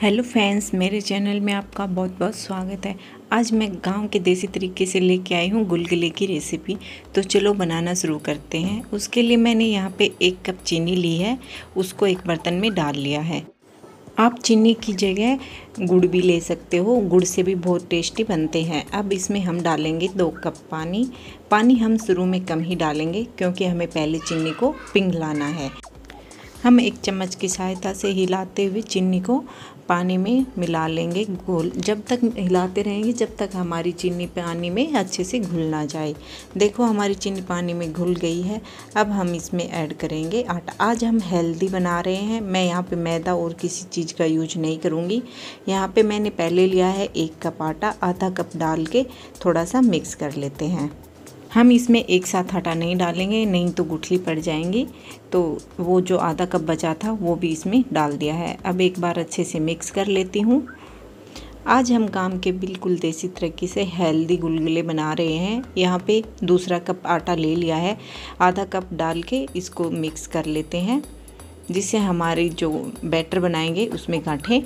hello friends मेरे channel में आपका बहुत बहुत स्वागत है आज मैं गांव के देसी तरीके से लेके आई हूँ गुलगुले की रेसिपी तो चलो बनाना शुरू करते हैं उसके लिए मैंने यहाँ पे एक कप चीनी ली है उसको एक बर्तन में डाल लिया है आप चीनी की जगह गुड़ भी ले सकते हो गुड़ से भी बहुत टेस्टी बनते हैं अब इसमें हम डालेंगे दो कप पानी पानी हम शुरू में कम ही डालेंगे क्योंकि हमें पहले चीनी को पिघलाना है हम एक चम्मच की सहायता से हिलाते हुए चीनी को पानी में मिला लेंगे घोल जब तक हिलाते रहेंगे जब तक हमारी चीनी पानी में अच्छे से घुल ना जाए देखो हमारी चीनी पानी में घुल गई है अब हम इसमें ऐड करेंगे आटा आज हम हेल्दी बना रहे हैं मैं यहाँ पे मैदा और किसी चीज़ का यूज नहीं करूँगी यहाँ पे मैंने पहले लिया है एक कप आटा आधा कप डाल के थोड़ा सा मिक्स कर लेते हैं हम इसमें एक साथ आटा नहीं डालेंगे नहीं तो गुठली पड़ जाएंगी तो वो जो आधा कप बचा था वो भी इसमें डाल दिया है अब एक बार अच्छे से मिक्स कर लेती हूँ आज हम काम के बिल्कुल देसी तरीके से हेल्दी गुलगुले बना रहे हैं यहाँ पे दूसरा कप आटा ले लिया है आधा कप डाल के इसको मिक्स कर लेते हैं जिससे हमारी जो बैटर बनाएंगे उसमें गांठें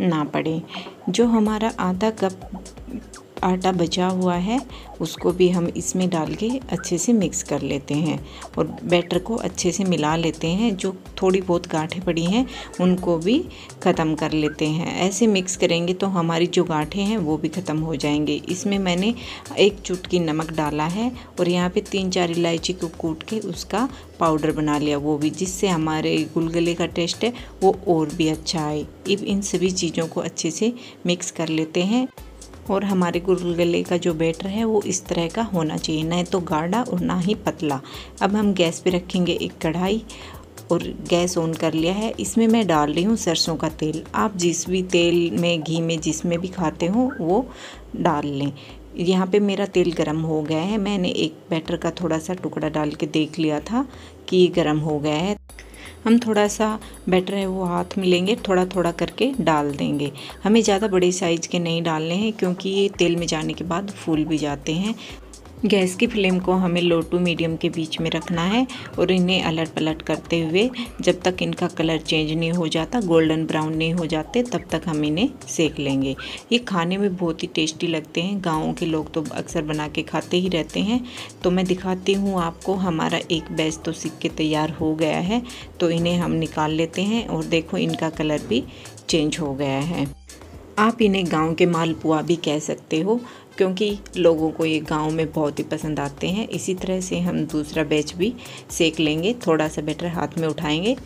ना पड़े जो हमारा आधा कप आटा बचा हुआ है उसको भी हम इसमें डाल के अच्छे से मिक्स कर लेते हैं और बैटर को अच्छे से मिला लेते हैं जो थोड़ी बहुत गाँठें पड़ी हैं उनको भी ख़त्म कर लेते हैं ऐसे मिक्स करेंगे तो हमारी जो गाँठें हैं वो भी ख़त्म हो जाएंगे इसमें मैंने एक चुटकी नमक डाला है और यहाँ पे तीन चार इलायची को कूट के उसका पाउडर बना लिया वो भी जिससे हमारे गुलगुले का टेस्ट है वो और भी अच्छा आए इन सभी चीज़ों को अच्छे से मिक्स कर लेते हैं और हमारे गुलगुले का जो बैटर है वो इस तरह का होना चाहिए ना तो गाढ़ा और ना ही पतला अब हम गैस पे रखेंगे एक कढ़ाई और गैस ऑन कर लिया है इसमें मैं डाल रही हूँ सरसों का तेल आप जिस भी तेल में घी में जिसमें भी खाते हो वो डाल लें यहाँ पे मेरा तेल गरम हो गया है मैंने एक बैटर का थोड़ा सा टुकड़ा डाल के देख लिया था कि ये गरम हो गया है हम थोड़ा सा बैटर है वो हाथ में लेंगे थोड़ा थोड़ा करके डाल देंगे हमें ज़्यादा बड़े साइज़ के नहीं डालने हैं क्योंकि ये तेल में जाने के बाद फूल भी जाते हैं गैस की फ्लेम को हमें लो टू मीडियम के बीच में रखना है और इन्हें अलट पलट करते हुए जब तक इनका कलर चेंज नहीं हो जाता गोल्डन ब्राउन नहीं हो जाते तब तक हम इन्हें सेक लेंगे ये खाने में बहुत ही टेस्टी लगते हैं गाँव के लोग तो अक्सर बना के खाते ही रहते हैं तो मैं दिखाती हूँ आपको हमारा एक बैच तो सीख के तैयार हो गया है तो इन्हें हम निकाल लेते हैं और देखो इनका कलर भी चेंज हो गया है आप इन्हें गांव के मालपुआ भी कह सकते हो क्योंकि लोगों को ये गांव में बहुत ही पसंद आते हैं इसी तरह से हम दूसरा बैच भी सेक लेंगे थोड़ा सा बेटर हाथ में उठाएंगे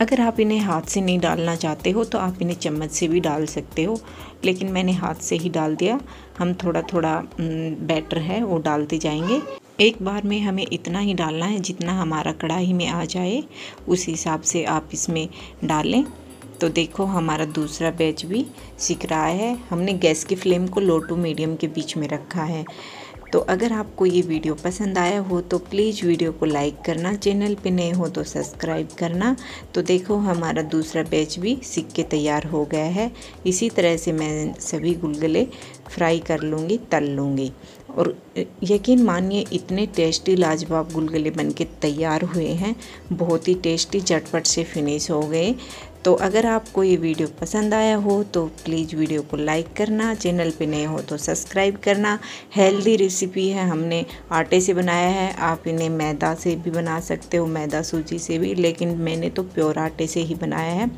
अगर आप इन्हें हाथ से नहीं डालना चाहते हो तो आप इन्हें चम्मच से भी डाल सकते हो लेकिन मैंने हाथ से ही डाल दिया हम थोड़ा थोड़ा बैटर है वो डालते जाएंगे एक बार में हमें इतना ही डालना है जितना हमारा कढ़ाई में आ जाए उस हिसाब से आप इसमें डालें तो देखो हमारा दूसरा बैच भी सीख रहा है हमने गैस की फ्लेम को लो टू मीडियम के बीच में रखा है तो अगर आपको ये वीडियो पसंद आया हो तो प्लीज़ वीडियो को लाइक करना चैनल पे नए हो तो सब्सक्राइब करना तो देखो हमारा दूसरा बैच भी सीख के तैयार हो गया है इसी तरह से मैं सभी गुलगुले फ्राई कर लूँगी तल लूँगी और यकीन मानिए इतने टेस्टी लाजवाब गुलगुले बन के तैयार हुए हैं बहुत ही टेस्टी झटपट से फिनिश हो गए तो अगर आपको ये वीडियो पसंद आया हो तो प्लीज़ वीडियो को लाइक करना चैनल पे नए हो तो सब्सक्राइब करना हेल्दी रेसिपी है हमने आटे से बनाया है आप इन्हें मैदा से भी बना सकते हो मैदा सूजी से भी लेकिन मैंने तो प्योर आटे से ही बनाया है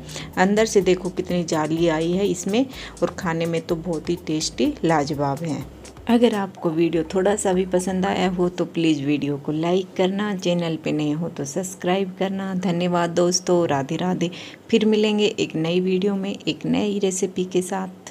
अंदर से देखो कितनी जाली आई है इसमें और खाने में तो बहुत ही टेस्टी लाजवाब है अगर आपको वीडियो थोड़ा सा भी पसंद आया हो तो प्लीज़ वीडियो को लाइक करना चैनल पे नए हो तो सब्सक्राइब करना धन्यवाद दोस्तों राधे राधे फिर मिलेंगे एक नई वीडियो में एक नई रेसिपी के साथ